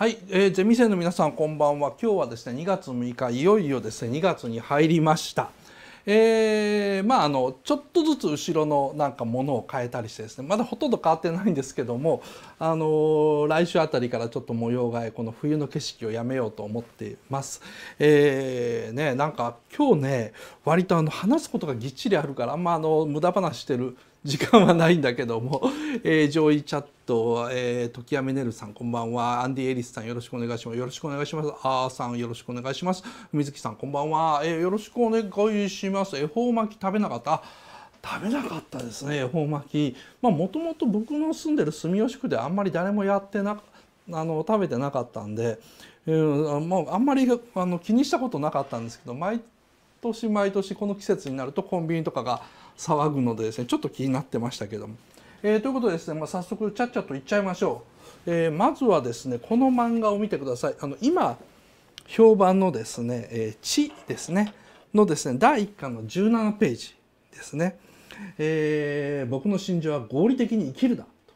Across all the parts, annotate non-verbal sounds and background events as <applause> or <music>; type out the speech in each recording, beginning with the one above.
はい、えー、ゼミ生の皆さんこんばんは。今日はですね、2月6日いよいよですね、2月に入りました。えー、まああのちょっとずつ後ろのなんかものを変えたりしてですねまだほとんど変わってないんですけども、あのー、来週あたりからちょっと模様替えこの冬の景色をやめようと思っています。えーね、なんか今日ね割とあの話すことがぎっちりあるからあんまあの無駄話してる時間はないんだけども、<laughs> えー、上位チャット、えー、時矢メネルさんこんばんはアンディ・エリスさんよろしくお願いしますよろしくお願いしますあーさんよろしくお願いします水木さんこんばんは、えー、よろしくお願いします恵方巻き食べなかった食べなかったですね恵方巻きまあもともと僕の住んでる住吉区であんまり誰もやってなあの食べてなかったんで、えー、もうあんまりあの気にしたことなかったんですけど毎年毎年この季節になるとコンビニとかが騒ぐのでですねちょっと気になってましたけども。えー、ということでですね、まあ、早速ちゃっちゃといっちゃいましょう、えー、まずはですねこの漫画を見てくださいあの今評判のですね「えー、地」ですねのですね第1巻の17ページですね、えー、僕の心情は合理的に生きるだと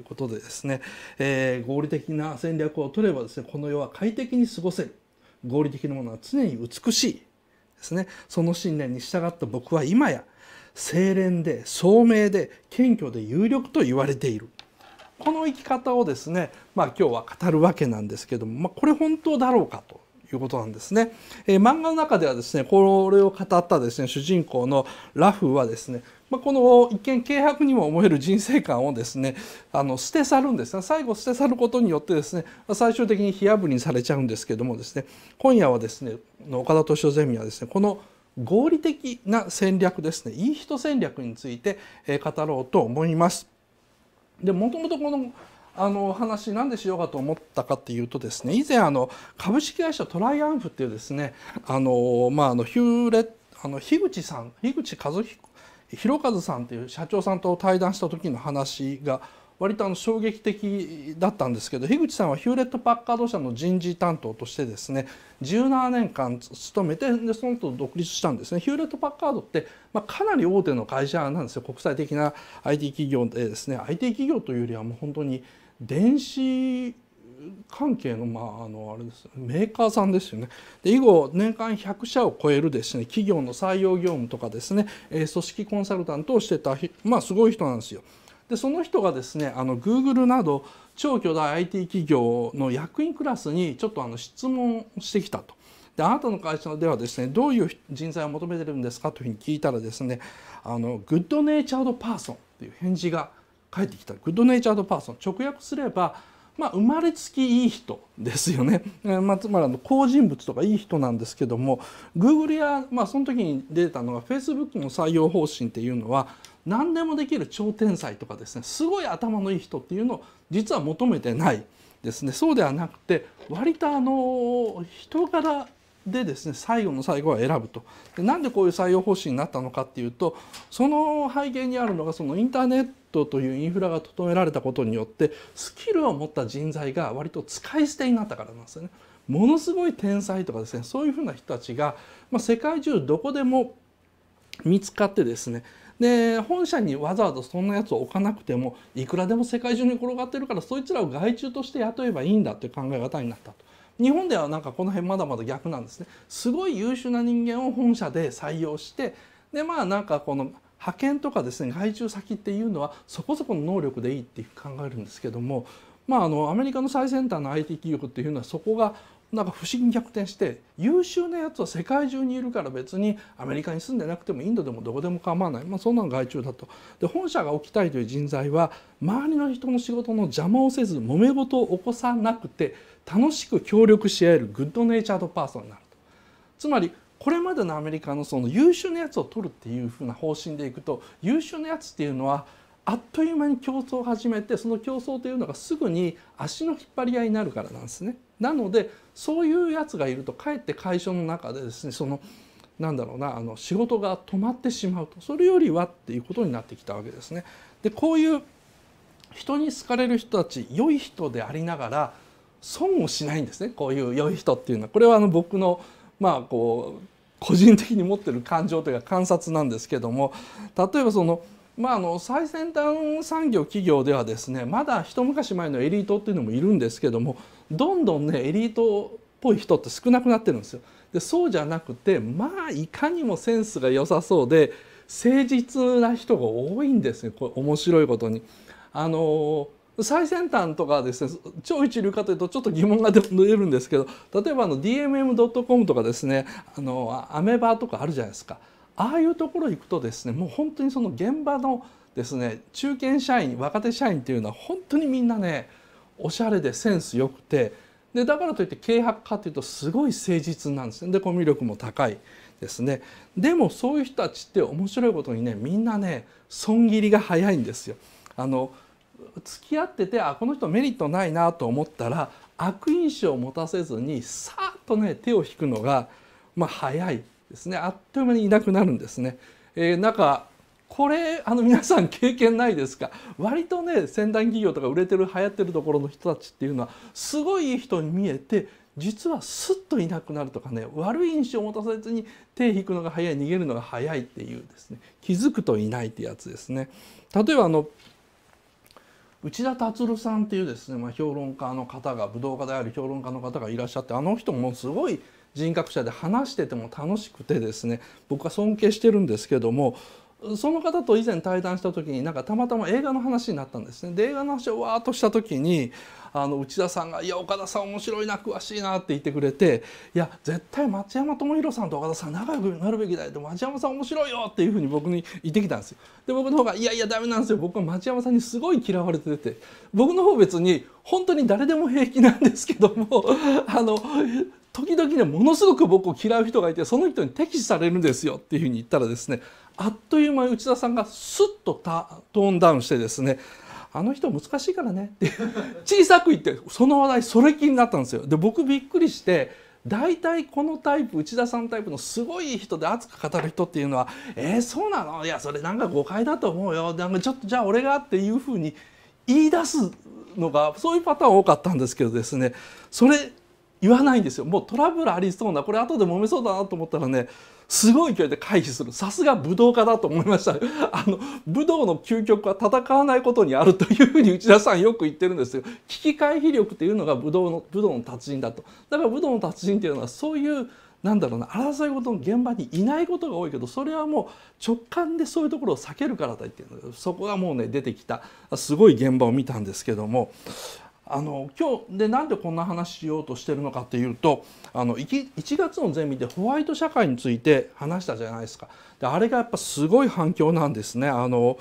いうことでですね、えー、合理的な戦略を取ればですねこの世は快適に過ごせる合理的なものは常に美しいですねその信念に従った僕は今や清廉で聡明で謙虚で有力と言われているこの生き方をですね、まあ、今日は語るわけなんですけども、まあ、これ本当だろうかということなんですね、えー、漫画の中ではですねこれを語ったですね主人公のラフはですねまあ、この一見軽薄にも思える人生観をですねあの捨て去るんですね最後捨て去ることによってですね最終的に火あぶりにされちゃうんですけどもですね今夜はですね岡田敏夫ゼミはですねこの「合理的な戦略ですねいい人戦略について語ろうと思います。でもともとこのあの話何でしようかと思ったかっていうとですね以前あの株式会社トライアンフっていうですねあの、まあ、あのヒューレあの樋口さん樋口和弘和さんという社長さんと対談した時の話が割とあの衝撃的だったんですけど樋口さんはヒューレット・パッカード社の人事担当としてですね17年間勤めてでその後独立したんですねヒューレット・パッカードって、まあ、かなり大手の会社なんですよ国際的な IT 企業でですね IT 企業というよりはもう本当に電子関係の,、まあ、あのあれですメーカーさんですよねで以後年間100社を超えるですね企業の採用業務とかですね組織コンサルタントをしてた、まあ、すごい人なんですよ。でその人がですねあの Google など超巨大 IT 企業の役員クラスにちょっとあの質問してきたと。であなたの会社ではですねどういう人材を求めてるんですかというふうに聞いたらですねあのグッドネイチャードパーソンという返事が返ってきたグッドネイチャードパーソン直訳すればまあ、生まれつきいい人ですよね、まあ、つまりあの好人物とかいい人なんですけども Google や、まあ、その時に出たのが Facebook の採用方針っていうのは何でもできる超天才とかですねすごい頭のいい人っていうのを実は求めてないですねそうではなくて割とあの人柄でですね最後の最後は選ぶとでなんでこういう採用方針になったのかっていうとその背景にあるのがそのインターネットというインフラが整えられたことによってスキルを持った人材が割と使い捨てになったからなんですよね。ものすごい天才とかですねそういうふうな人たちが、まあ、世界中どこでも見つかってですねで本社にわざわざそんなやつを置かなくてもいくらでも世界中に転がってるからそいつらを害虫として雇えばいいんだという考え方になったと。日本ではなんかこの辺まだまだ逆なんですね。すごい優秀な人間を本社で採用してでまあなんかこの派遣とかですね外注先っていうのはそこそこの能力でいいって考えるんですけどもまあ、あのアメリカの最先端の IT 企業っていうのはそこがなんか不思議に逆転して優秀なやつは世界中にいるから別にアメリカに住んでなくてもインドでもどこでも構わない、まあ、そんなの外注だと。で本社が置きたいという人材は周りの人の仕事の邪魔をせず揉め事を起こさなくて楽しく協力し合えるグッドネイチャードパーソンになると。つまりこれまでのアメリカのその優秀なやつを取るっていうふうな方針でいくと優秀なやつっていうのはあっという間に競争を始めてその競争というのがすぐに足の引っ張り合いになるからなんですね。なのでそういうやつがいるとかえって会社の中でですねそのなんだろうなあの仕事が止まってしまうとそれよりはっていうことになってきたわけですね。でこういう人に好かれる人たち良い人でありながら損をしないんですねこういう良い人っていうのはこれはあの僕のまあこう個人的に持ってる感情というか観察なんですけども例えばその。まあ、あの最先端産業企業ではですねまだ一昔前のエリートっていうのもいるんですけどもどんどんねエリートっぽい人って少なくなってるんですよ。でそうじゃなくてまあいかにもセンスが良さそうで誠実な人が多いんですねこれ面白いことに。あの最先端とかですね超一流かというとちょっと疑問が出るんですけど例えばあの DMM.com とかですねあのアメバーとかあるじゃないですか。ああいうところ行くとですねもう本当にその現場のですね中堅社員若手社員っていうのは本当にみんなねおしゃれでセンスよくてでだからといって軽薄かっていうとすごい誠実なんですねでコミュ力も高いですねでもそういう人たちって面白いことにねみんなね損切りが早いんですよ。あの付き合っててあこの人メリットないなと思ったら悪印象を持たせずにさっとね手を引くのが、まあ、早いですねあっという間にいなくなるんですね。えー、なんかこれあの皆さん経験ないですか割とね先端企業とか売れてる流行ってるところの人たちっていうのはすごいいい人に見えて実はスッといなくなるとかね悪い印象を持たせずに手引くのが早い逃げるのが早いっていうですね気づくといないってやつですね。例えばあの内田達さんっていうですね、まあ、評論家の方が武道家である評論家の方がいらっしゃってあの人もすごい人格者で話してても楽しくてですね僕は尊敬してるんですけどもその方と以前対談した時になんかたまたま映画の話になったんですねで映画の話をわーっとした時にあの内田さんが「いや岡田さん面白いな詳しいな」って言ってくれて「いや絶対松山智博さんと岡田さん仲良くなるべきだよ」って「松山さん面白いよ」っていうふうに僕に言ってきたんですよ。で僕の方が「いやいやダメなんですよ僕は松山さんにすごい嫌われてて僕の方別に本当に誰でも平気なんですけども <laughs> あの時々ねものすごく僕を嫌う人がいてその人に敵視されるんですよっていうふうに言ったらですねあっという間に内田さんがすっとトーンダウンしてですねあの人難しいからねって小さく言ってその話題それ気になったんですよ。で僕びっくりして大体このタイプ内田さんタイプのすごい人で熱く語る人っていうのは「えー、そうなのいやそれなんか誤解だと思うよなんかちょっとじゃあ俺が」っていうふうに言い出すのがそういうパターン多かったんですけどですねそれ言わないんですよもうトラブルありそうなこれ後で揉めそうだなと思ったらねすごい勢いで回避するさすが武道家だと思いましたあの武道の究極は戦わないことにあるというふうに内田さんよく言ってるんですけど危機回避力というのが武道の武道の達人だとだから武道の達人というのはそういうなんだろうな争い事の現場にいないことが多いけどそれはもう直感でそういうところを避けるからだってそこがもうね出てきたすごい現場を見たんですけどもあの今日でなんでこんな話しようとしてるのかっていうとあの 1, 1月のゼミでホワイト社会について話したじゃないですかであれがやっぱすごい反響なんですね。あの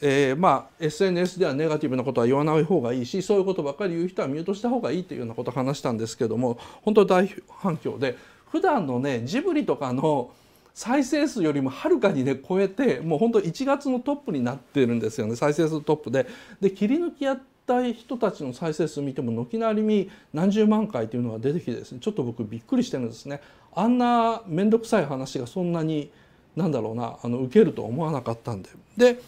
えー、まあ SNS ではネガティブなことは言わない方がいいしそういうことばっかり言う人はミュートした方がいいっていうようなことを話したんですけども本当大反響で普段のねジブリとかの再生数よりもはるかにね超えてもう本当1月のトップになってるんですよね再生数トップで。で切り抜きやって対人たちの再生数見ても軒並み何十万回というのが出てきてですねちょっと僕びっくりしてるんですねあんな面倒くさい話がそんなになんだろうなあの受けると思わなかったんで。で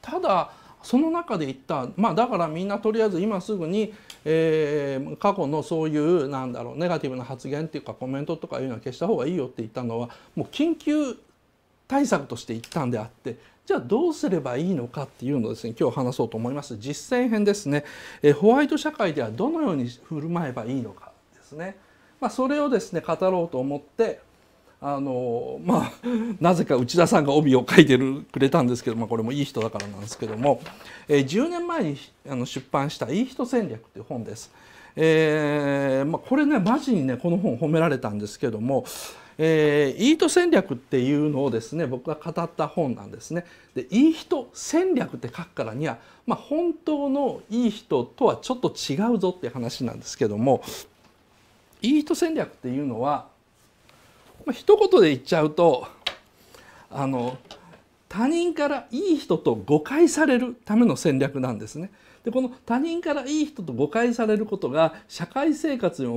ただその中で言ったまあだからみんなとりあえず今すぐに、えー、過去のそういうなんだろうネガティブな発言っていうかコメントとかいうのは消した方がいいよって言ったのはもう緊急対策として言ったんであってじゃあどうすればいいのかっていうのをですね今日話そうと思います実践編ですね、えホワイト社会ではどのように振る舞えばいいのかですね、まあ、それをですね語ろうと思ってあのまあ <laughs> なぜか内田さんが帯を書いてるくれたんですけど、まあ、これもいい人だからなんですけども、え10年前にあの出版した「いい人戦略」っていう本です。えーまあ、これねマジにねこの本褒められたんですけどもえー、いい人戦略っていうのをですね僕が語った本なんですね。でいい人戦略って書くからには、まあ、本当のいい人とはちょっと違うぞって話なんですけどもいい人戦略っていうのは、まあ、一言で言っちゃうとあの他人からいい人と誤解されるための戦略なんですね。でこの他人からいい人と誤解されることが社会生活に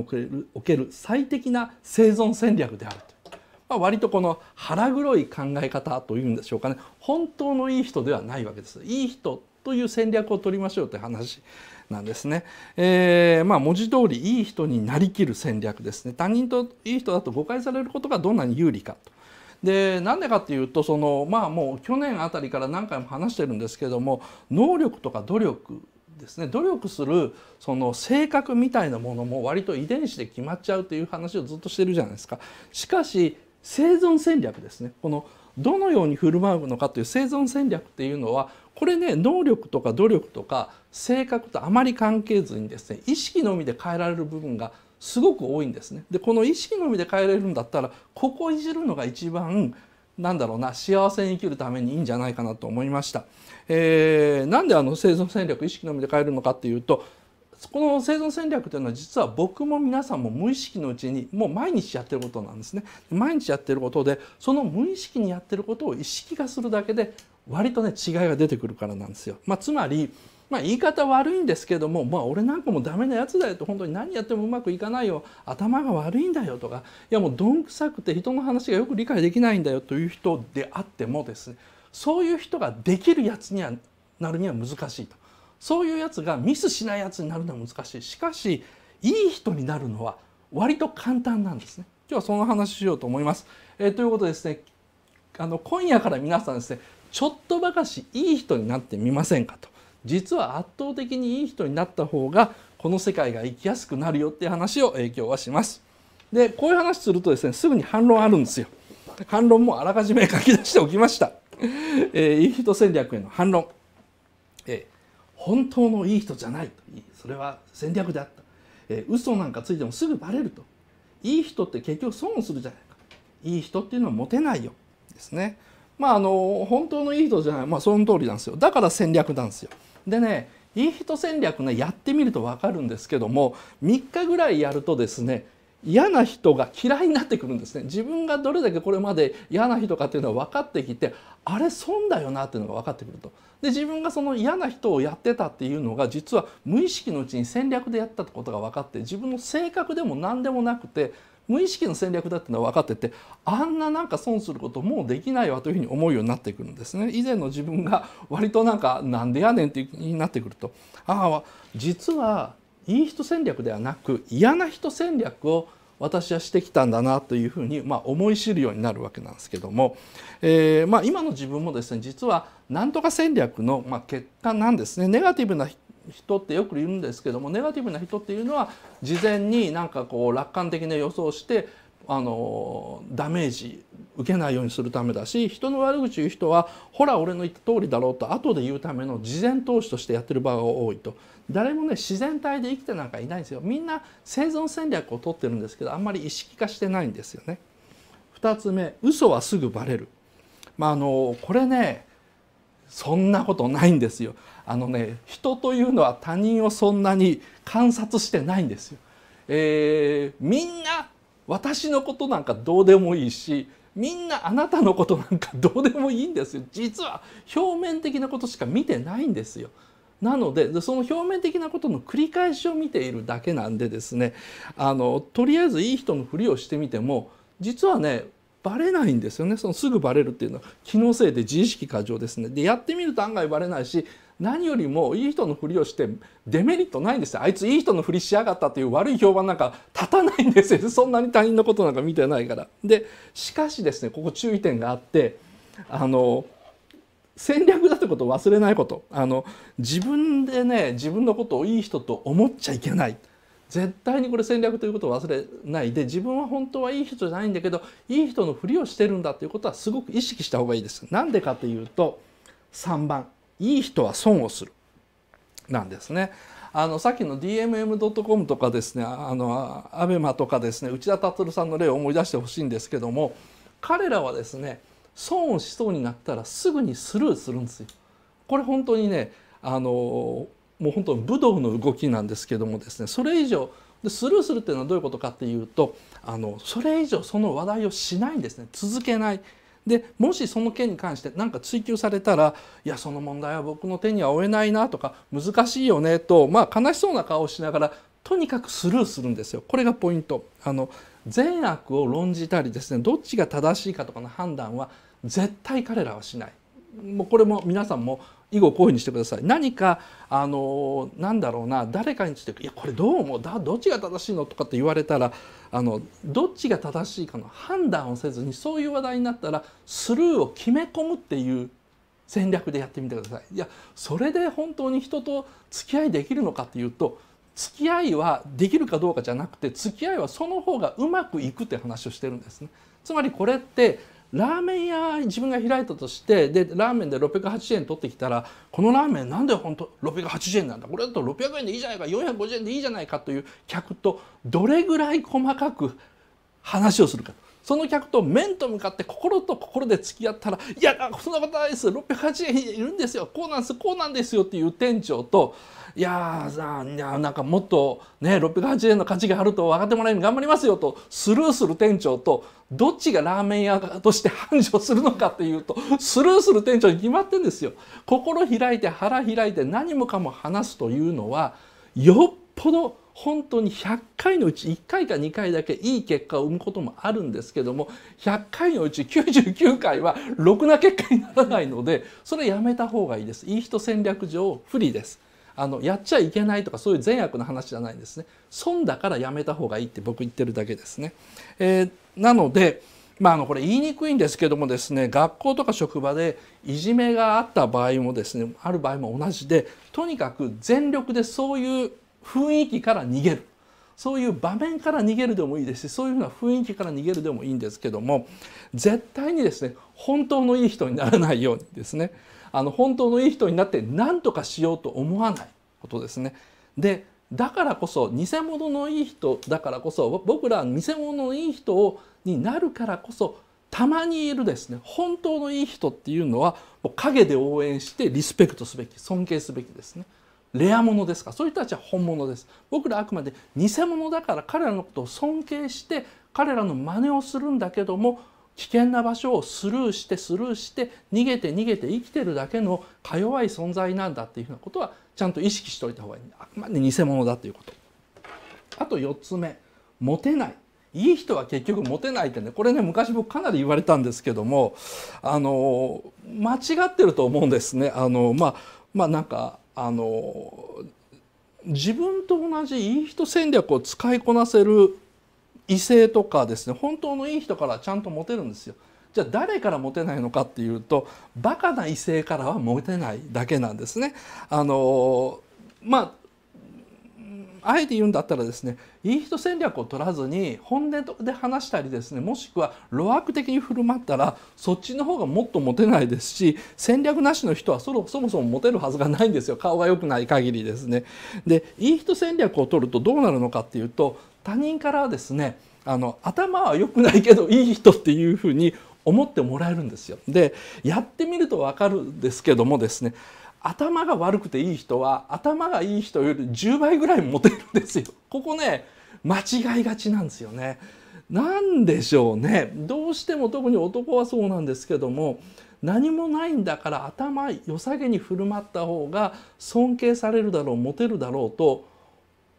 おける最適な生存戦略であるという、まあ、割とこの腹黒い考え方というんでしょうかね本当のいい人ではないわけです。いい人という戦略を取りましょうという話なんですね。えー、まあ、文字通りいい人になりきる戦略ですね。他人といい人だと誤解されることがどんなに有利かと。でなんでかっていうとそのまあもう去年あたりから何回も話してるんですけども能力とか努力ですね努力するその性格みたいなものも割と遺伝子で決まっちゃうという話をずっとしてるじゃないですか。しかし生存戦略ですねこのどのように振る舞うのかという生存戦略っていうのはこれね能力とか努力とか性格とあまり関係ずにですね意識のみで変えられる部分がすごく多いんですね。でこの意識のみで変えられるんだったらここをいじるのが一番なんだろうな幸せに生きるためにいいんじゃないかなと思いました。えー、なんであの生存戦略意識のみで変えるのかっていうとこの生存戦略というのは実は僕も皆さんも無意識のうちにもう毎日やってることなんですね。毎日やってることでその無意識にやってることを意識化するだけで割とね違いが出てくるからなんですよ。まあ、つまりまあ、言い方悪いんですけども、まあ、俺なんかもダメなやつだよと本当に何やってもうまくいかないよ頭が悪いんだよとかいやもうどんくさくて人の話がよく理解できないんだよという人であってもですねそういう人ができるやつにはなるには難しいとそういうやつがミスしないやつになるのは難しいしかしいい人になるのは割と簡単なんですね。今日はその話しようと思います。えー、ということでですねあの今夜から皆さんですねちょっとばかしいい人になってみませんかと。実は圧倒的にいい人になった方がこの世界が生きやすくなるよっていう話を影響はします。でこういう話するとですねすぐに反論あるんですよ。反論もあらかじめ書き出しておきました。えー、いい人戦略への反論。えー、本当のいい人じゃないそれは戦略であった、えー、嘘なんかついてもすぐバレるといい人って結局損をするじゃないかいい人っていうのはモテないよですねまああの本当のいい人じゃないまあその通りなんですよだから戦略なんですよでねいい人戦略ねやってみると分かるんですけども3日ぐらいやるとですね嫌な人が嫌いになってくるんですね自分がどれだけこれまで嫌な人かっていうのは分かってきてあれ損だよなっていうのが分かってくるとで自分がその嫌な人をやってたっていうのが実は無意識のうちに戦略でやったってことが分かって自分の性格でも何でもなくて無意識の戦略だっていうのは分かっててあんななんか損することもうできないわというふうに思うようになってくるんですね。以前の自分が割となんかなんでやねんってになってくるとああ実はいい人戦略ではなく嫌な人戦略を私はしてきたんだなというふうに、まあ、思い知るようになるわけなんですけども、えーまあ、今の自分もですね実はなんとか戦略の、まあ、結果なんですねネガティブな人ってよくいるんですけどもネガティブな人っていうのは事前になんかこう楽観的な予想してあのダメージ受けないようにするためだし人の悪口言う人はほら俺の言った通りだろうと後で言うための事前投資としてやってる場が多いと誰もね自然体で生きてなんかいないんですよみんな生存戦略を取ってるんですけどあんまり意識化してないんですよね2つ目嘘はすぐバレるまああのこれねそんなことないんですよあのね人というのは他人をそんなに観察してないんですよ、えー、みんな私のことなんかどうでもいいしみんなあなたのことなんかどうでもいいんですよ実は表面的なことしか見てないんですよなのでその表面的なことの繰り返しを見ているだけなんでですねあのとりあえずいい人のふりをしてみても実はねバレないんですよねそのすぐバレるっていうのは気のせいで自意識過剰ですねでやってみると案外バレないし何よりもいい人のふりをしてデメリットないんですよあいついい人のふりしやがったという悪い評判なんか立たないんですよ <laughs> そんなに他人のことなんか見てないからでしかしですねここ注意点があってあの戦略だってことを忘れないことあの自分でね自分のことをいい人と思っちゃいけない絶対にこれ戦略ということを忘れないで自分は本当はいい人じゃないんだけどいい人のふりをしてるんだということはすごく意識した方がいいです。なんでかというと3番いい人は損をするなんですね。あのさっきの DMM.com とかですねあのアベマとかですね内田達さんの例を思い出してほしいんですけども彼らはですね損をしそうになったらすぐにスルーするんですよ。これ本当にねあのもう本当武道の動きなんですけどもですねそれ以上でスルーするっていうのはどういうことかっていうとあのそれ以上その話題をしないんですね続けない。でもしその件に関して何か追及されたらいやその問題は僕の手には負えないなとか難しいよねと、まあ、悲しそうな顔をしながらとにかくスルーするんですよこれがポイントあの善悪を論じたりですねどっちが正しいかとかの判断は絶対彼らはしないもうこれも皆さんも以後こういうふうにしてください何かあのなんだろうな誰かについて「いやこれどう思うだどっちが正しいの?」とかって言われたらあのどっちが正しいかの判断をせずにそういう話題になったらスルーを決め込むっていう戦略でやってみてください。いやそれで本当に人と付き合いできるのかっていうと付き合いはできるかどうかじゃなくて付き合いはその方がうまくいくって話をしてるんですね。つまりこれってラーメン屋自分が開いたとしてでラーメンで680円取ってきたらこのラーメンなんで本当680円なんだこれだと600円でいいじゃないか450円でいいじゃないかという客とどれぐらい細かく話をするか。その客と面と向かって心と心で付き合ったら「いやそんなことないです680円いるんですよこうなんですこうなんですよ」っていう店長と「いやーいやなんかもっとね680円の価値があると分かってもらえるように頑張りますよ」とスルーする店長とどっちがラーメン屋として繁盛するのかっていうとスルーする店長に決まってんですよ。心開いて腹開いて何もかも話すというのはよっぽど本当に100回のうち1回か2回だけいい結果を生むこともあるんですけども100回のうち99回はろくな結果にならないのでそれやめた方がいいです。いい人戦略上不利です。あのやっちゃいけないとかそういう善悪の話じゃないんですね損だからやめた方がいいって僕言ってるだけですね。えー、なので、まあ、あのこれ言いにくいんですけどもですね学校とか職場でいじめがあった場合もですねある場合も同じでとにかく全力でそういう雰囲気から逃げるそういう場面から逃げるでもいいですしそういうふうな雰囲気から逃げるでもいいんですけども絶対にですね本当のいい人にならないようにですねあの本当のいい人になって何とかしようと思わないことですね。でだからこそ偽物のいい人だからこそ僕ら偽物のいい人をになるからこそたまにいるですね本当のいい人っていうのはもう陰で応援してリスペクトすべき尊敬すべきですね。レア物ですかそういう人たちは本物です僕らあくまで偽物だから彼らのことを尊敬して彼らの真似をするんだけども危険な場所をスルーしてスルーして逃げて逃げて生きてるだけのか弱い存在なんだっていうふうなことはちゃんと意識しておいた方がいいあくまで偽物だということあと4つ目モテないいい人は結局モテないってねこれね昔僕かなり言われたんですけどもあの間違ってると思うんですねあのまあまあなんかあの自分と同じいい人戦略を使いこなせる異性とかですね本当のいい人からちゃんとモテるんですよ。じゃあ誰からモテないのかっていうとバカな異性からはモテないだけなんですね。あのまああえて言うんだったらですねいい人戦略を取らずに本音で話したりですねもしくは露悪的に振る舞ったらそっちの方がもっとモテないですし戦略なしの人はそろそもそもモテるはずがないんですよ顔が良くない限りですね。でいい人戦略を取るとどうなるのかっていうと他人からはですねあの頭は良くないけどいい人っていうふうに思ってもらえるんですよ。でやってみると分かるんですけどもですね頭が悪くていい人は頭がいい人より10倍ぐらいモテるんですよ。ここね間違いがちなんですよね。何でしょうねどうしても特に男はそうなんですけども何もないんだから頭良さげに振る舞った方が尊敬されるだろうモテるだろうと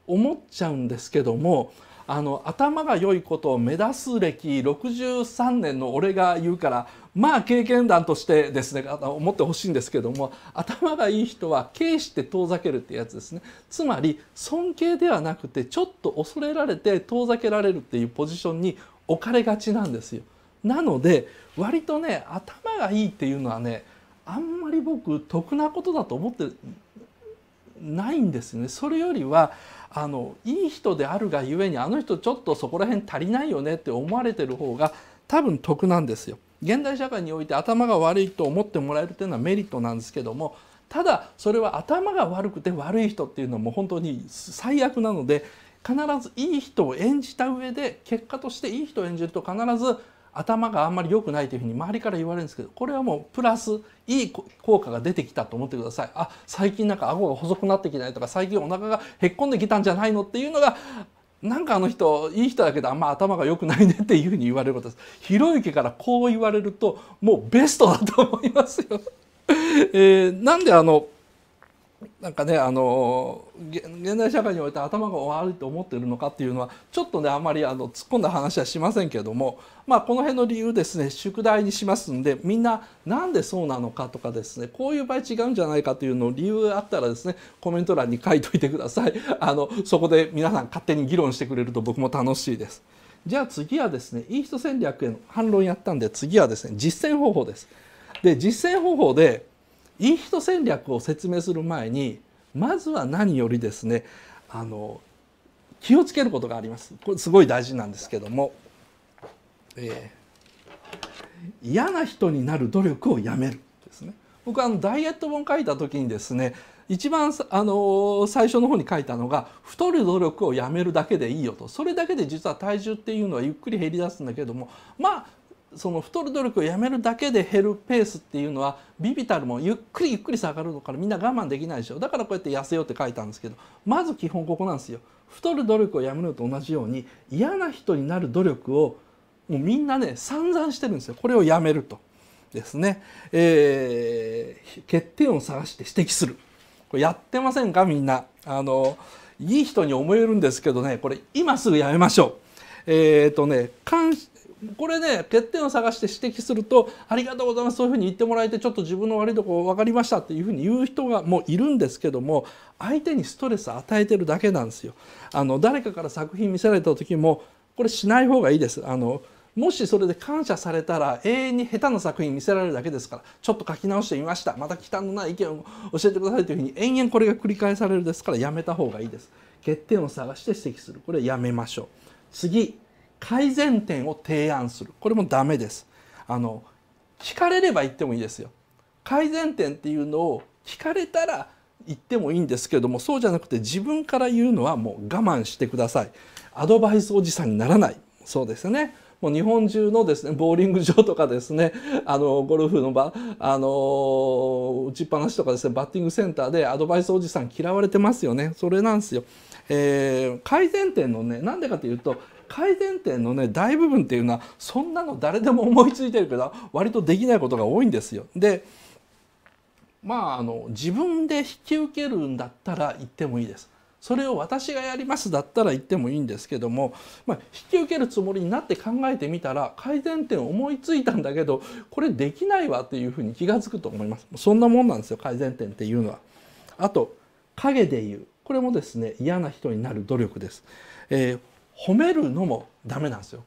思っちゃうんですけどもあの頭が良いことを目指す歴63年の俺が言うからまあ経験談としてですね思ってほしいんですけども頭がいい人は軽視して遠ざけるってやつですねつまり尊敬ではなくてちょっと恐れられて遠ざけられるっていうポジションに置かれがちなんですよ。なので割とね頭がいいっていうのはねあんまり僕得なことだと思ってないんですね。それよりはあのいい人であるがゆえにあの人ちょっとそこら辺足りないよねって思われてる方が多分得なんですよ。現代社会において頭が悪いと思ってもらえるというのはメリットなんですけどもただそれは頭が悪くて悪い人っていうのも本当に最悪なので必ずいい人を演じた上で結果としていい人を演じると必ず頭があんまり良くないというふうに周りから言われるんですけどこれはもうプラスいい効果が出てきたと思ってくださいあ最近なんか顎が細くなってきたりとか最近お腹がへっこんできたんじゃないのっていうのがなんかあの人いい人だけどあんま頭が良くないねっていうふうに言われることです。ひろゆきからこう言われるともうベストだと思いますよ。<laughs> えー、なんであのなんかねあの現代社会において頭が悪いと思ってるのかっていうのはちょっとねあまりあの突っ込んだ話はしませんけれども、まあ、この辺の理由ですね宿題にしますんでみんななんでそうなのかとかですねこういう場合違うんじゃないかというのを理由があったらですねコメント欄に書いといてください <laughs> あのそこで皆さん勝手に議論してくれると僕も楽しいです。じゃあ次はですねいい人戦略への反論やったんで次はですね実践方法です。で実践方法でいい人戦略を説明する前にまずは何よりですねあの気をつけることがありますこれすごい大事なんですけども、えー、嫌な人になる努力をやめるですね僕あのダイエット本書いた時にですね一番あの最初の方に書いたのが太る努力をやめるだけでいいよとそれだけで実は体重っていうのはゆっくり減りだすんだけどもまあその太る努力をやめるだけで減るペースっていうのはビビたるもゆっくりゆっくり下がるのからみんな我慢できないでしょだからこうやって痩せようって書いたんですけどまず基本ここなんですよ太る努力をやめるのと同じように嫌な人になる努力をもうみんなね散々してるんですよこれをやめるとですね、えー、欠点を探して指摘するこれやってませんかみんなあのいい人に思えるんですけどねこれ今すぐやめましょうえっ、ー、とねこれね欠点を探して指摘すると「ありがとうございますそういうふうに言ってもらえてちょっと自分の悪いとこ分かりました」っていうふうに言う人がもういるんですけども相手にストレス与えてるだけなんですよ。あの誰かから作品見せられた時もこれしない方がいいです。あのもしそれで感謝されたら永遠に下手な作品見せられるだけですからちょっと書き直してみましたまた忌憚のない意見を教えてくださいというふうに延々これが繰り返されるですからやめた方がいいです欠点を探して指摘するこれやめましょう次改善点を提案するこれもダメですあの聞かれれば言ってもいいですよ改善点っていうのを聞かれたら言ってもいいんですけれどもそうじゃなくて自分から言うのはもう我慢してくださいアドバイスおじさんにならないそうですねもう日本中のですねボーリング場とかですねあのゴルフの場あの打ちっぱなしとかですねバッティングセンターでアドバイスおじさん嫌われてますよねそれなんですよ。えー、改善点のねなんでかというと改善点のね大部分っていうのはそんなの誰でも思いついてるけど割とできないことが多いんですよ。でまああの自分で引き受けるんだったら言ってもいいです。それを私がやりますだったら言ってもいいんですけども、まあ、引き受けるつもりになって考えてみたら改善点思いついたんだけどこれできないわっていうふうに気が付くと思いますそんなもんなんですよ改善点っていうのはあと影で言うこれもですね嫌な人になる努力です、えー、褒めるのもダメなんですよ。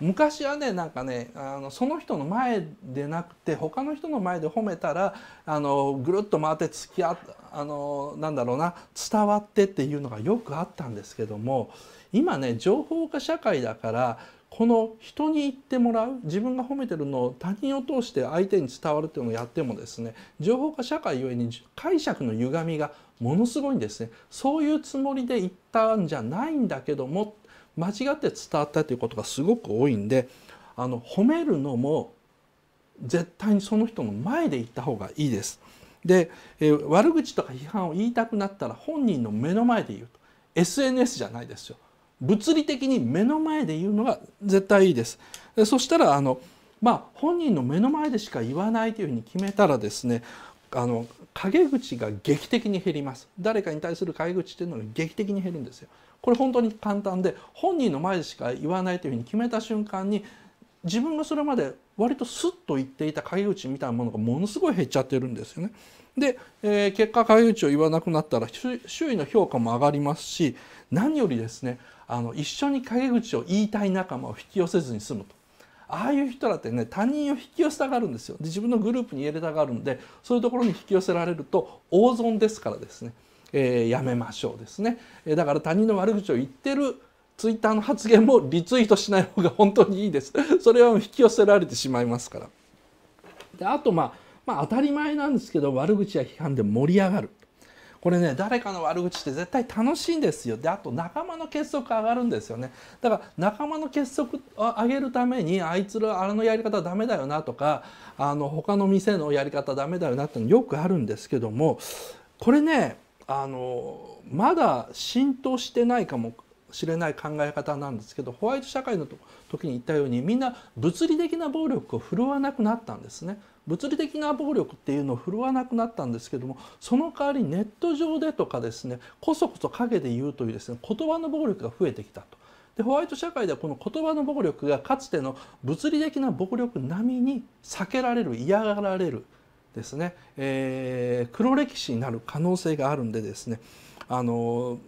昔はねなんかねあのその人の前でなくて他の人の前で褒めたらあのぐるっと回って付き合あのなんだろうな伝わってっていうのがよくあったんですけども今ね情報化社会だからこの人に言ってもらう自分が褒めてるのを他人を通して相手に伝わるっていうのをやってもですね情報化社会ゆえに解釈の歪みがものすごいんですねそういうつもりで言ったんじゃないんだけども間違って伝わったということがすごく多いんであの褒めるのも絶対にその人の前で言った方がいいです。で、えー、悪口とか批判を言いたくなったら本人の目の前で言うと SNS じゃないですよ物理的に目の前で言うのが絶対いいですでそしたらあのまあ本人の目の前でしか言わないというふうに決めたらですねあの陰口が劇的に減ります誰かに対する陰口というのが劇的に減るんですよこれ本当に簡単で本人の前でしか言わないというふうに決めた瞬間に自分がそれまで割とスッと言っていた陰口みたいなものがものすごい減っちゃってるんですよね。で、えー、結果陰口を言わなくなったら周囲の評価も上がりますし何よりですねあの一緒に陰口を言いたい仲間を引き寄せずに済むと。ああいう人だってね他人を引き寄せたがるんですよで自分のグループに入れたがるんでそういうところに引き寄せられると大損ですからですねえー、やめましょうですね、えだから他人の悪口を言ってるツイッターの発言もリツイートしない方が本当にいいです <laughs> それは引き寄せられてしまいますからであとまあまあ当たり前なんですけど悪口や批判で盛り上がるこれね誰かの悪口って絶対楽しいんですよであと仲間の結束上がるんですよねだから仲間の結束を上げるためにあいつらあのやり方ダメだよなとかあの他の店のやり方ダメだよなってのよくあるんですけどもこれねあのまだ浸透してないかもしれない考え方なんですけどホワイト社会の時に言ったようにみんな物理的な暴力を振るわなくなったんですね。物理的な暴力っていうのを振るわなくなったんですけどもその代わりネット上でとかですねこそこそ陰で言うというですね言葉の暴力が増えてきたと。でホワイト社会ではこの言葉の暴力がかつての物理的な暴力並みに避けられる嫌がられるですね、えー、黒歴史になる可能性があるんでですねあの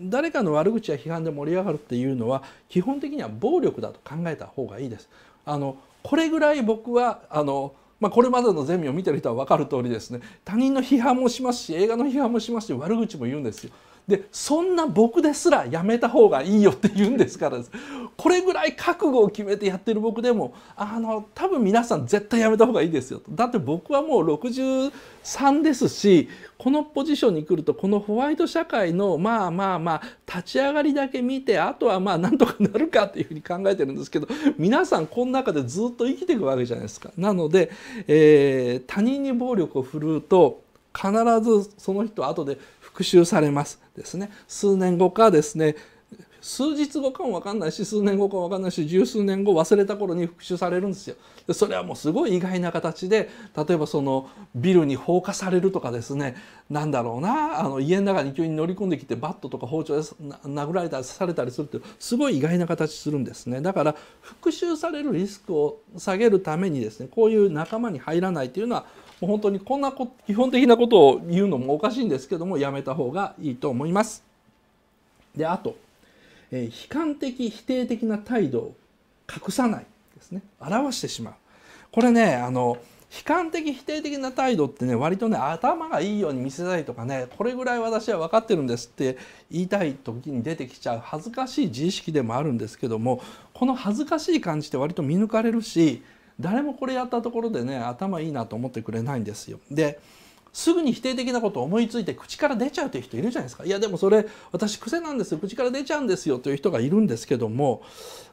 誰かの悪口や批判で盛り上がるっていうのは基本的には暴力だと考えた方がいいです。あのこれぐらい僕はあのまあ、これまでのゼミを見てる人は分かる通りですね他人の批判もしますし映画の批判もしますし悪口も言うんですよ。でそんな僕ですらやめた方がいいよって言うんですからこれぐらい覚悟を決めてやってる僕でもあの多分皆さん絶対やめた方がいいですよとだって僕はもう63ですしこのポジションに来るとこのホワイト社会のまあまあまあ立ち上がりだけ見てあとはまあなんとかなるかっていうふうに考えてるんですけど皆さんこの中でずっと生きていくわけじゃないですか。なので、えー、他人に暴力を振るうと必ずその人後で復讐されますですね数年後かですね数日後かも分かんないし数年後かも分かんないし十数年後忘れた頃に復讐されるんですよ。でそれはもうすごい意外な形で例えばそのビルに放火されるとかですねなんだろうなあの家の中に急に乗り込んできてバットとか包丁で殴られたりされたりするってすごい意外な形するんですね。だから復讐されるリスクを下げるためにですねこういう仲間に入らないというのはもう本当にこんなこ基本的なことを言うのもおかしいんですけどもやめた方がいいと思います。であと、えー、悲観的否定的な態度を隠さないですね表してしまう。これねあの悲観的否定的な態度ってね割とね頭がいいように見せたいとかねこれぐらい私は分かってるんですって言いたい時に出てきちゃう恥ずかしい自意識でもあるんですけどもこの恥ずかしい感じって割と見抜かれるし誰もこれやったところでね頭いいなと思ってくれないんですよ。ですぐに否定的なことを思いついて口から出ちゃうという人いるじゃないですかいやでもそれ私癖なんですよ口から出ちゃうんですよという人がいるんですけども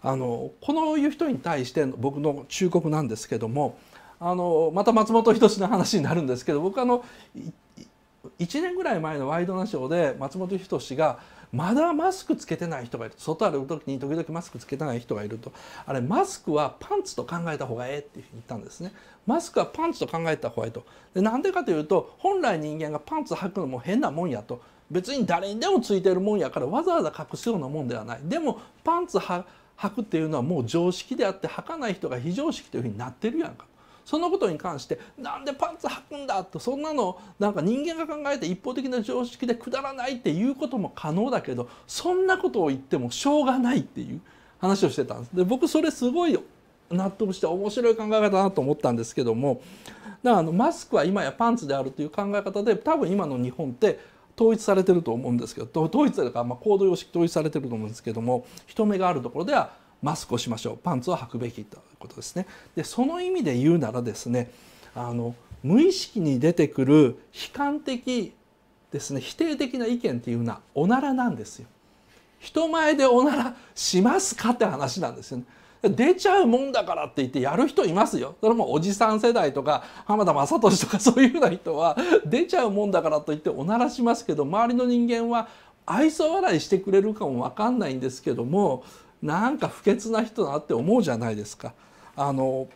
あのこのいう人に対して僕の忠告なんですけどもあのまた松本人志の話になるんですけど僕あの1年ぐらい前のワイドナショーで松本人志がまだマスクつけてない人がいる外歩く時に時々マスクつけてない人がいるとあれマスクはパンツと考えた方がええっていううふに言ったんですねマスクはパンツと考えた方がええとでなんでかというと本来人間がパンツ履くのも変なもんやと別に誰にでもついてるもんやからわざわざ隠すようなもんではないでもパンツ履くっていうのはもう常識であって履かない人が非常識というふうになってるやんかそのことに関してなんでパンツ履くんだとそんなのなんか人間が考えて一方的な常識でくだらないっていうことも可能だけどそんなことを言ってもしょうがないっていう話をしてたんです。で僕それすごい納得して面白い考え方だなと思ったんですけどもだからあのマスクは今やパンツであるという考え方で多分今の日本って統一されてると思うんですけど統一だからまあ行動様式統一されてると思うんですけども人目があるところではマスクをしましょうパンツを履くべきということですね。でその意味で言うならですねあの無意識に出てくる悲観的ですね否定的な意見っていうのはおならなんですよ。人前でおならしますかって話なんですよね。出ちゃうもんだからって言ってやる人いますよ。それもおじさん世代とか浜田雅俊とかそういうような人は出ちゃうもんだからと言っておならしますけど周りの人間は愛想笑いしてくれるかもわかんないんですけどもなんか不潔な人だなって思うじゃないですか。あの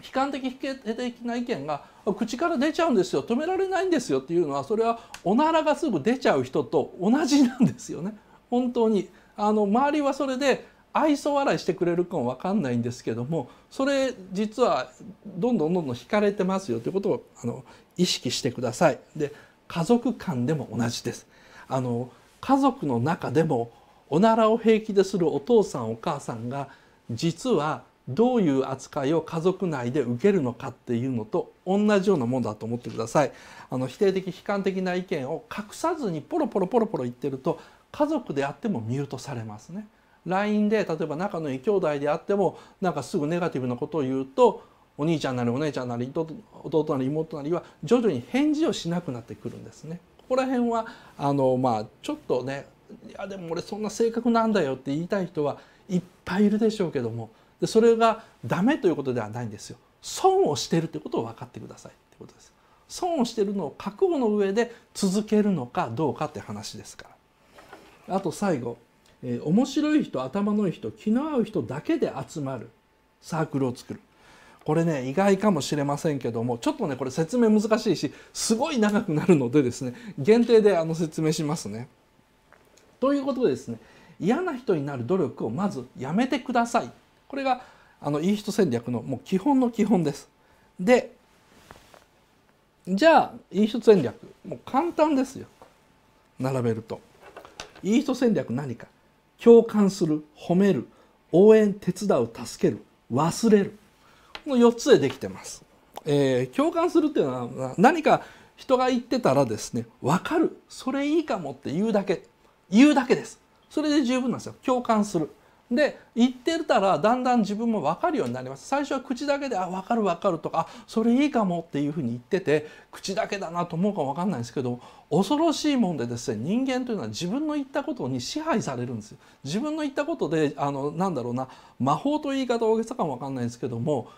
悲観的否定的な意見が口から出ちゃうんですよ止められないんですよっていうのはそれはおならがすぐ出ちゃう人と同じなんですよね本当にあの周りはそれで愛想笑いしてくれるかも分かんないんですけどもそれ実はどんどんどんどん惹かれてますよということをあの意識してください。で家族間でも同じです。あの家族の中でもおならを平気でするお父さんお母さんが実はどういう扱いを家族内で受けるのかっていうのと同じようなもんだと思ってくださいあの否定的悲観的な意見を隠さずにポロポロポロポロ言ってると家族であってもミュートされますね LINE で例えば仲のいい兄弟であってもなんかすぐネガティブなことを言うとお兄ちゃんなりお姉ちゃんなり弟なり妹なりは徐々に返事をしなくなってくるんですねここら辺はあのまあちょっとねいやでも俺そんな性格なんだよって言いたい人はいっぱいいるでしょうけどもでそれがダメということではないんですよ損をしてるということを分かってくださいってことです損をしてるのを覚悟の上で続けるのかどうかって話ですからあと最後、えー、面白い人頭のいい人気の合う人だけで集まるサークルを作るこれね意外かもしれませんけどもちょっとねこれ説明難しいしすごい長くなるのでですね限定であの説明しますね。ということでですね嫌な人になる努力をまずやめてくださいこれがあのいい人戦略のもう基本の基本です。でじゃあいい人戦略もう簡単ですよ並べると。いい人戦略何か共感する褒める応援手伝う助ける忘れるこの4つでできてます。えー、共感するっていうのは何か人が言ってたらですね分かるそれいいかもって言うだけ言うだけですそれで十分なんですよ共感するで言ってたらだんだん自分も分かるようになります最初は口だけで「あ分かる分かる」とか「それいいかも」っていうふうに言ってて口だけだなと思うか分かんないんですけど恐ろしいもんでですね人間というのは自分の言ったことに支配されるんですよ自分の言ったことであのなんだろうな魔法という言い方大げさかも分かんないんですけども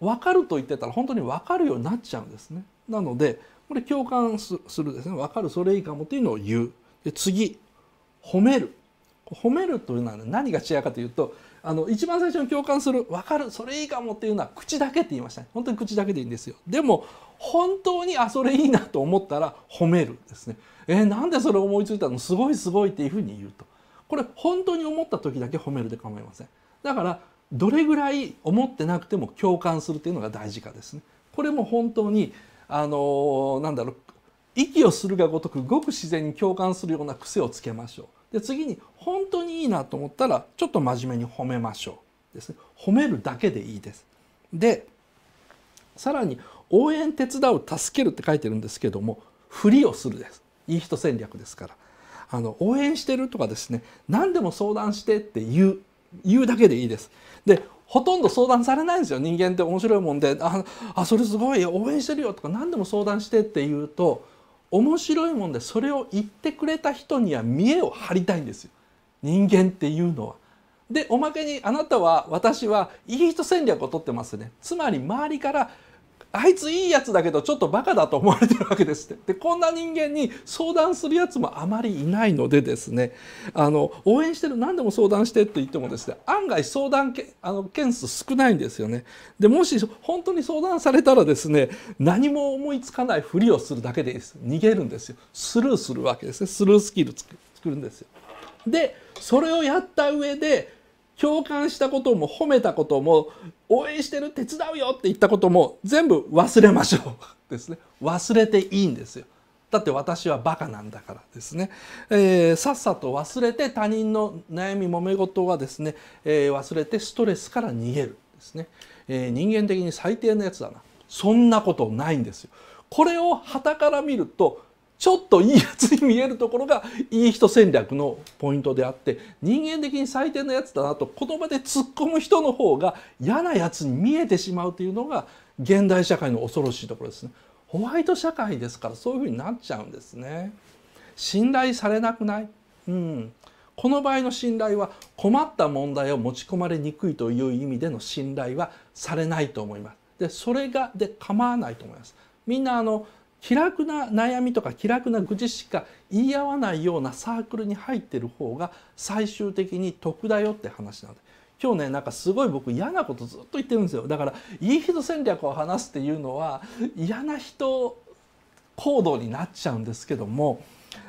分かると言ってたら本当に分かるようになっちゃうんですねなのでこれ共感するですね分かるそれいいかもっていうのを言うで次褒める褒めるというのは何が違うかというとあの一番最初に共感する「分かるそれいいかも」っていうのは口だけって言いましたね本当に口だけでいいんですよでも本当にあそれいいなと思ったら褒めるですねえー、なんでそれ思いついたのすごいすごいっていうふうに言うとこれ本当に思った時だけ褒めるで構いませんだからどれぐらい思ってなくても共感するというのが大事かですねこれも本当にあのー、なんだろう息をするがごとくごく自然に共感するような癖をつけましょう。で次に本当にいいなと思ったらちょっと真面目に褒めましょう。ですね、褒めるだけでいいです。でさらに応援手伝う助けるって書いてるんですけどもふりをするですいい人戦略ですからあの応援してるとかですね何でも相談してって言う言うだけでいいですでほとんど相談されないんですよ人間って面白いもんでああそれすごい応援してるよとか何でも相談してって言うと面白いもんでそれを言ってくれた人には見栄を張りたいんですよ人間っていうのは。でおまけにあなたは私はいい人戦略をとってますね。つまり周りからあいついいやつだけどちょっとバカだと思われてるわけですってでこんな人間に相談するやつもあまりいないのでですねあの応援してる何でも相談してって言ってもですね案外相談けあの件数少ないんですよね。でもし本当に相談されたらですね何も思いつかないふりをするだけでいいです逃げるんですよスルーするわけですねスルースキル作るんですよ。でそれをやった上で共感したことも褒めたことも応援してる手伝うよって言ったことも全部忘れましょう <laughs> ですね忘れていいんですよだって私はバカなんだからですね、えー、さっさと忘れて他人の悩み揉め事はですね、えー、忘れてストレスから逃げるですね、えー、人間的に最低なやつだなそんなことないんですよこれを傍から見るとちょっといいやつに見えるところがいい人戦略のポイントであって人間的に最低のやつだなと言葉で突っ込む人の方が嫌なやつに見えてしまうというのが現代社会の恐ろしいところですね。ホワイト社会ですからそういうふうになっちゃうんですね。信頼されなくない、うん、この場合の信頼は困った問題を持ち込まれにくいという意味での信頼はされないと思います。でそれがで構わないと思います。みんなあの気楽な悩みとか気楽な愚痴しか言い合わないようなサークルに入ってる方が最終的に得だよって話なんで今日ねなんかすごい僕嫌なことずっと言ってるんですよだからいい人戦略を話すっていうのは嫌な人行動になっちゃうんですけども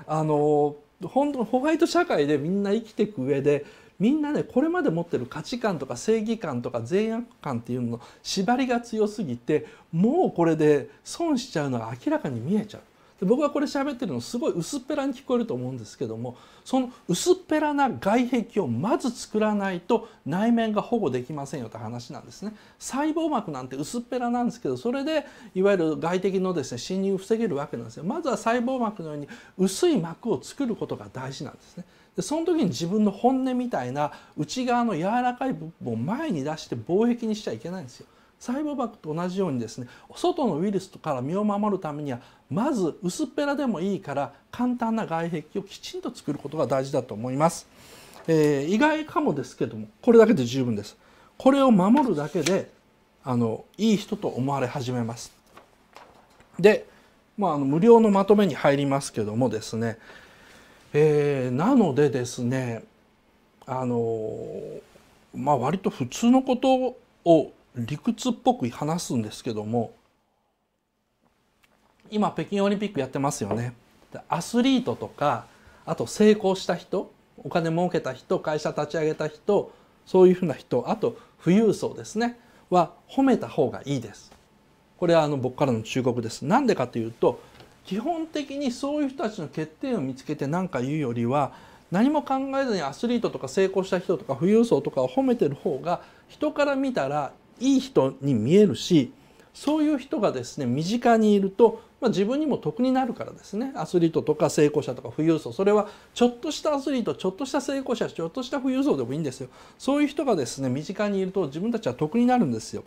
あの本当ホワイト社会でみんな生きていく上でみんなねこれまで持ってる価値観とか正義感とか善悪感っていうのの縛りが強すぎてもうこれで損しちゃうのが明らかに見えちゃう。で僕はこれ喋ってるのすごい薄っぺらに聞こえると思うんですけどもその薄っぺらな外壁をまず作らないと内面が保護できませんよって話なんですね細胞膜なんて薄っぺらなんですけどそれでいわゆる外敵のですね侵入を防げるわけなんですよまずは細胞膜のように薄い膜を作ることが大事なんですねでその時に自分の本音みたいな内側の柔らかい部分を前に出して防壁にしちゃいけないんですよ。細胞膜と同じようにですね外のウイルスから身を守るためにはまず薄っぺらでもいいから簡単な外壁をきちんと作ることが大事だと思います、えー、意外かもですけどもこれだけで十分ですこれを守るだけであのいい人と思われ始めますで、まあ、あの無料のまとめに入りますけどもですね、えー、なのでですねあのまあ割と普通のことを理屈っぽく話すんですけども今北京オリンピックやってますよね。アスリートとかあと成功した人お金儲けた人会社立ち上げた人そういうふうな人あと富裕層ですねは褒めた方がいいです。これはあの僕からの忠告です。なんでかというと基本的にそういう人たちの欠点を見つけて何か言うよりは何も考えずにアスリートとか成功した人とか富裕層とかを褒めてる方が人から見たらいい人に見えるしそういう人がですね身近にいると、まあ、自分にも得になるからですねアスリートとか成功者とか富裕層それはちょっとしたアスリートちょっとした成功者ちょっとした富裕層でもいいんですよそういう人がですね身近にいると自分たちは得になるんですよ。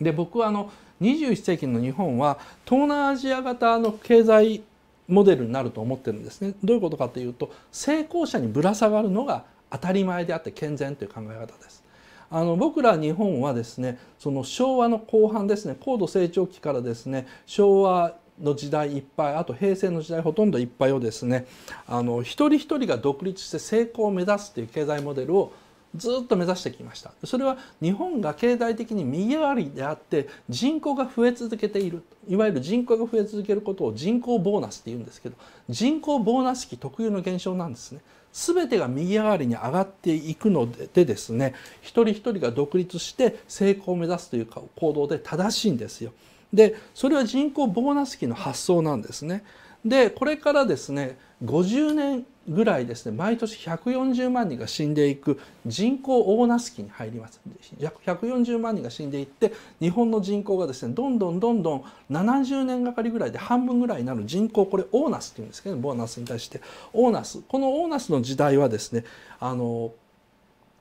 で僕はあの21世紀の日本は東南アジア型の経済モデルになると思ってるんですね。どういうことかというと成功者にぶら下がるのが当たり前であって健全という考え方です。あの僕ら日本はですねその昭和の後半ですね高度成長期からですね昭和の時代いっぱいあと平成の時代ほとんどいっぱいをですねあの一人一人が独立して成功を目指すという経済モデルをずっと目指してきましたそれは日本が経済的に右上がりであって人口が増え続けているいわゆる人口が増え続けることを人口ボーナスって言うんですけど人口ボーナス期特有の現象なんですね全てが右上がりに上がっていくのでですね一人一人が独立して成功を目指すというか行動で正しいんですよでそれは人口ボーナス期の発想なんですねでこれからですね50年ぐらいですね毎年140万人が死んでいく人口大ナス期に入ります140万人が死んでいって日本の人口がですねどんどんどんどん70年がかりぐらいで半分ぐらいになる人口これオーナスっていうんですけどボーナスに対してオーナスこのオーナスの時代はですねあの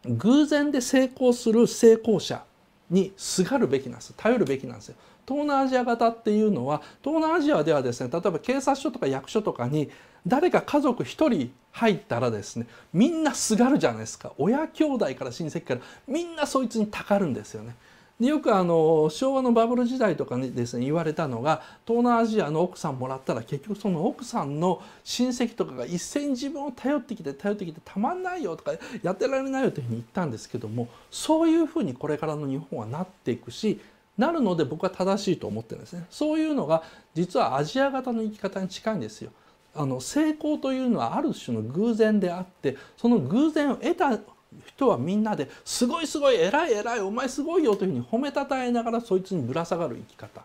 偶然で成功する成功者にすがるべきなんです頼るべきなんですよ。東南アジア型っていうのは東南アジアではですね例えば警察署とか役所とかに誰か家族1人入ったらですねみんなすがるじゃないですか親兄弟から親戚からみんなそいつにたかるんですよね。でよくあの昭和のバブル時代とかにですね言われたのが東南アジアの奥さんもらったら結局その奥さんの親戚とかが一斉に自分を頼ってきて頼ってきてたまんないよとかやってられないよというふうに言ったんですけどもそういうふうにこれからの日本はなっていくしなるので僕は正しいと思ってるんですね。そういうのが実はアジア型の生き方に近いんですよ。あの成功というのはある種の偶然であってその偶然を得た人はみんなですごいすごい偉い偉いお前すごいよというふうに褒めたたえながらそいつにぶら下がる生き方。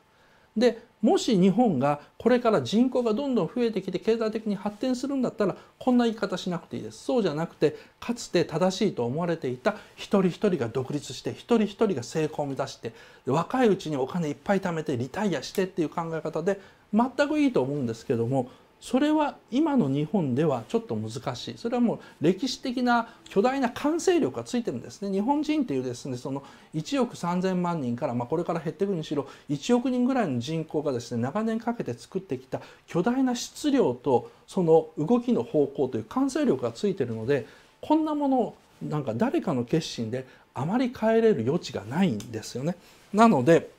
でもし日本がこれから人口がどんどん増えてきて経済的に発展するんだったらこんな言い方しなくていいですそうじゃなくてかつて正しいと思われていた一人一人が独立して一人一人が成功を目指して若いうちにお金いっぱい貯めてリタイアしてっていう考え方で全くいいと思うんですけどもそれは今の日本ではちょっと難しいそれはもう歴史的な巨大な完成力がついてるんですね日本人っていうですねその1億3,000万人から、まあ、これから減っていくにしろ1億人ぐらいの人口がですね長年かけて作ってきた巨大な質量とその動きの方向という完成力がついてるのでこんなものをなんか誰かの決心であまり変えれる余地がないんですよね。なので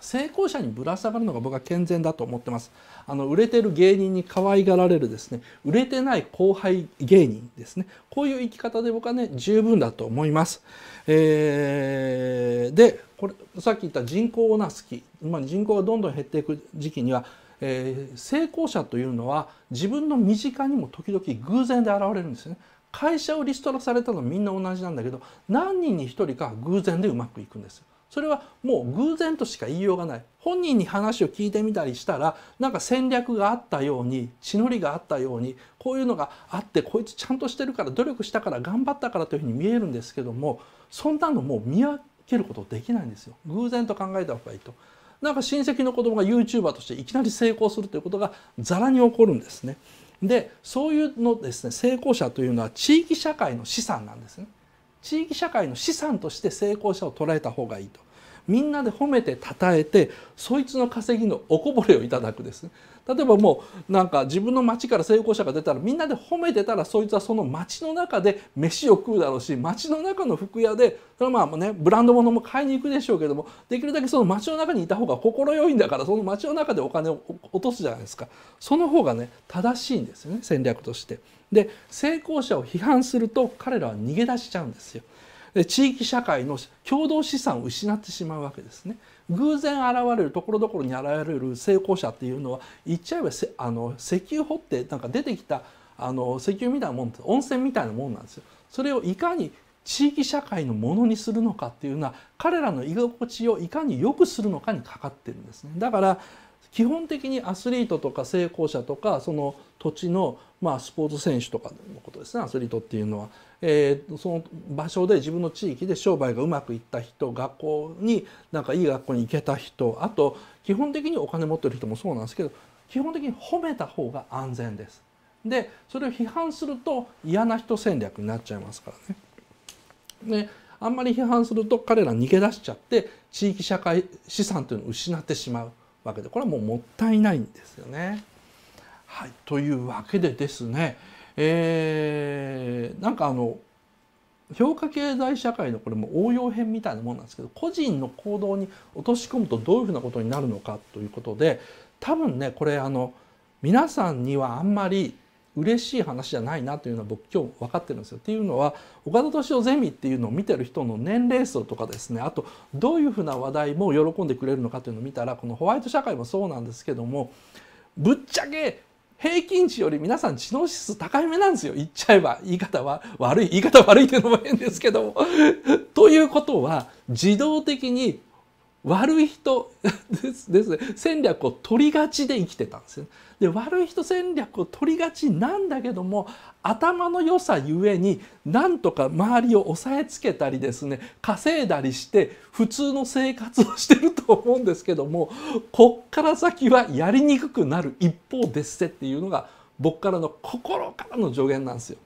成功者にぶら下がるのが僕は健全だと思ってます。あの、売れてる芸人に可愛がられるですね、売れてない後輩芸人ですね。こういう生き方で僕はね、十分だと思います。えー、で、これ、さっき言った人口をなす気。まあ、人口がどんどん減っていく時期には、えー、成功者というのは自分の身近にも時々偶然で現れるんですね。会社をリストラされたのみんな同じなんだけど何人に1人か偶然でうまくいくんです。それはもう偶然としか言いようがない本人に話を聞いてみたりしたらなんか戦略があったように血のりがあったようにこういうのがあってこいつちゃんとしてるから努力したから頑張ったからというふうに見えるんですけどもそんなのもう見分けることできないんですよ偶然と考えた方がいいと。なんか親戚の子供が YouTuber としていきなり成功するということがざらに起こるんですね。でそういうのですね成功者というのは地域社会の資産なんですね。地域社会の資産として成功者を捉えた方がいいとみんなで褒めて称えてそいつの稼ぎのおこぼれをいただくです例えばもうなんか自分の町から成功者が出たらみんなで褒めてたらそいつはその町の中で飯を食うだろうし町の中の服屋でそれはまあねブランド物も買いに行くでしょうけどもできるだけその町の中にいた方が快いんだからその町の中でお金を落とすじゃないですかその方がね正しいんですよね戦略として。で成功者を批判すると彼らは逃げ出しちゃうんですよ。で地域社会の共同資産を失ってしまうわけですね。偶然現れるところどころに現れる成功者っていうのは言っちゃえばあの石油掘ってなんか出てきたあの石油みたいなもん温泉みたいなもんなんですよ。それをいかに地域社会のものにするのかっていうのは彼らの居心地をいかに良くするのかにかかってるんですね。だから基本的にアスリートとか成功者とかその土地のまあスポーツ選手とかのことですねアスリートっていうのは、えー、その場所で自分の地域で商売がうまくいった人学校になんかいい学校に行けた人あと基本的にお金持ってる人もそうなんですけど基本的に褒めた方が安全です。でそれを批判すると嫌な人戦略になっちゃいますからね。であんまり批判すると彼ら逃げ出しちゃって地域社会資産というのを失ってしまう。わけでこれはもうもったいないんですよね。はい、というわけでですね、えー、なんかあの評価経済社会のこれも応用編みたいなもんなんですけど個人の行動に落とし込むとどういうふうなことになるのかということで多分ねこれあの皆さんにはあんまり嬉しい話じゃないなというのは僕今日分かってるんですよ。っていうのは岡田敏夫ゼミっていうのを見てる人の年齢層とかですねあとどういうふうな話題も喜んでくれるのかというのを見たらこのホワイト社会もそうなんですけどもぶっちゃけ平均値より皆さん知能指数高い目なんですよ。言っちゃえば言い方は悪い、言い方悪いていうのも変ですけども。ということは自動的に悪い人です <laughs> です、ね、戦略を取りがちで生きてたんですよ。で悪い人戦略を取りがちなんだけども頭の良さゆえになんとか周りを押さえつけたりですね稼いだりして普通の生活をしてると思うんですけどもこっから先はやりにくくなる一方ですっていうのが僕からの心からの助言なんですよ。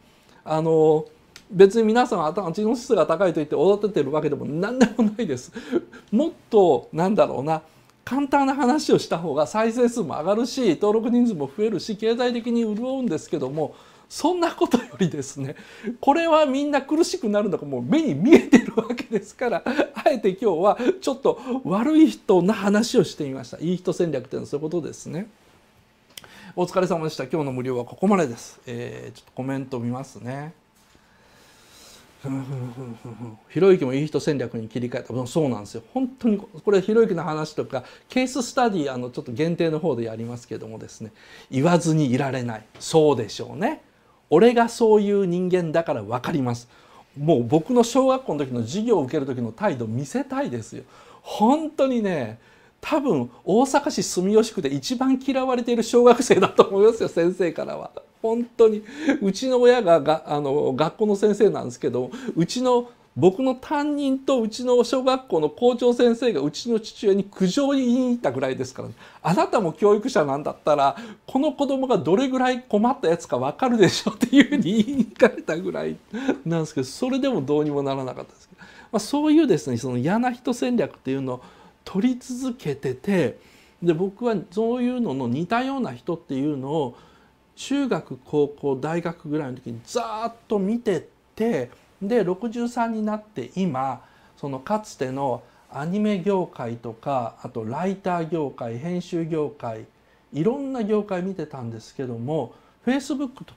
あのー別に皆さん頭知の指数が高いと言って踊っててるわけでも何でもないです。<laughs> もっとなんだろうな簡単な話をした方が再生数も上がるし登録人数も増えるし経済的に潤うんですけどもそんなことよりですねこれはみんな苦しくなるのがもう目に見えてるわけですからあえて今日はちょっと悪い人な話をしてみましたいい人戦略っていうのはそういうことですねお疲れ様でした今日の無料はここまでです、えー、ちょっとコメント見ますねんんんんんひろゆきもいい人戦略に切り替えたそうなんですよ本当にこれひろゆきの話とかケーススタディあのちょっと限定の方でやりますけどもですね言わずにいられないそうでしょうね俺がそういう人間だから分かりますもう僕の小学校の時の授業を受ける時の態度見せたいですよ本当にね多分大阪市住吉区で一番嫌われている小学生だと思いますよ先生からは。本当にうちの親ががあの学校の先生なんですけどうちの僕の担任とうちの小学校の校長先生がうちの父親に苦情を言いに行ったぐらいですから、ね、あなたも教育者なんだったらこの子供がどれぐらい困ったやつか分かるでしょっていうふうに言いに行かれたぐらいなんですけどそれでもどうにもならなかったですけど、まあ、そういうですねその嫌な人戦略っていうのを取り続けててで僕はそういうのの似たような人っていうのを中学高校大学ぐらいの時にざーっと見てってで63になって今そのかつてのアニメ業界とかあとライター業界編集業界いろんな業界見てたんですけどもフェイスブックと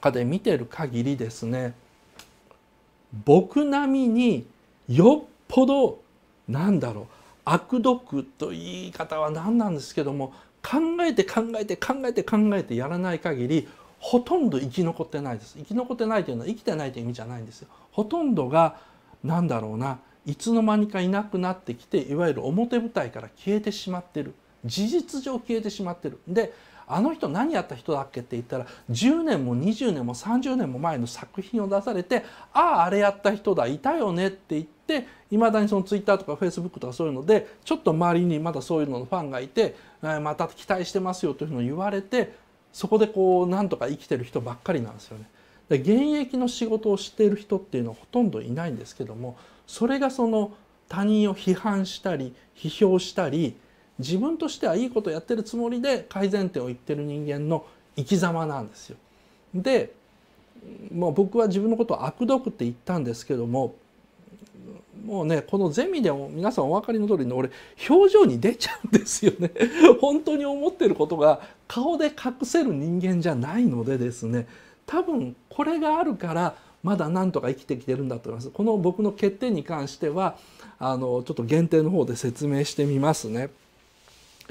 かで見てる限りですね僕並みによっぽどなんだろう悪毒と言い方は何なんですけども考えて考えて考えて考えてやらない限りほとんど生き残ってないです生き残ってないというのは生きてないという意味じゃないんですよほとんどが何だろうないつの間にかいなくなってきていわゆる表舞台から消えてしまってる事実上消えてしまってるであの人何やった人だっけって言ったら10年も20年も30年も前の作品を出されてあああれやった人だいたよねって言っていまだにそのツイッターとかフェイスブックとかそういうのでちょっと周りにまだそういうののファンがいてまた期待してますよというのを言われてそこでこうなんとか生きてる人ばっかりなんですよね。で現役の仕事をしている人っていうのはほとんどいないんですけどもそれがその他人を批判したり批評したり自分としてはいいことやってるつもりで改善点を言ってる人間の生き様なんですよ。でもう僕は自分のことを悪毒って言ったんですけどももうねこのゼミでも皆さんお分かりの通りの俺表情に出ちゃうんですよね <laughs> 本当に思ってることが顔で隠せる人間じゃないのでですね多分これがあるからまだなんとか生きてきてるんだと思いますこの僕の欠点に関してはあのちょっと限定の方で説明してみますね。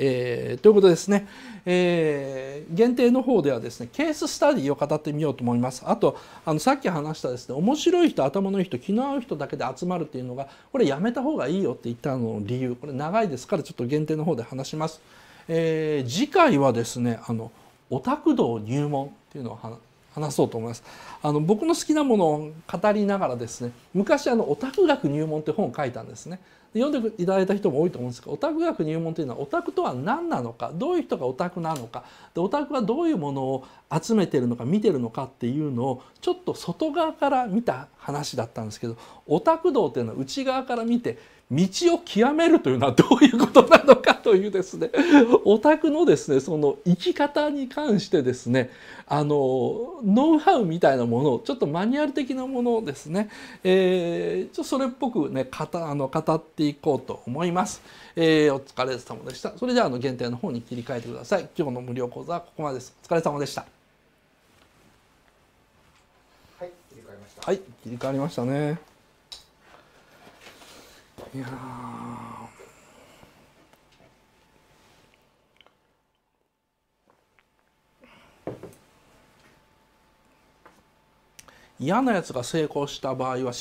えー、ということですね、えー、限定の方ではですねケーススタディを語ってみようと思いますあとあのさっき話したですね面白い人頭のいい人気の合う人だけで集まるっていうのがこれやめた方がいいよって言ったの理由これ長いですからちょっと限定の方で話します、えー、次回はですねあのオタク道入門っていうのを話そうと思います。あの僕の好きなものを語りながらですね昔あの「オタク学入門」って本を書いたんですね。読んでいただいた人も多いと思うんですがオタク学入門というのはオタクとは何なのかどういう人がオタクなのかでオタクはどういうものを集めてるのか見てるのかっていうのをちょっと外側から見た話だったんですけどオタク道っていうのは内側から見て道を極めるというのはどういうことなのかというですねお宅のですねその生き方に関してですねあのノウハウみたいなものをちょっとマニュアル的なものをですね、えー、ちょそれっぽくねかたあの語っていこうと思います、えー、お疲れ様でしたそれではあの限定の方に切り替えてください今日の無料講座はここまでですお疲れ様でしたはい切り替えましたはい切り替わりましたねいや嫌なやつが成功した場合は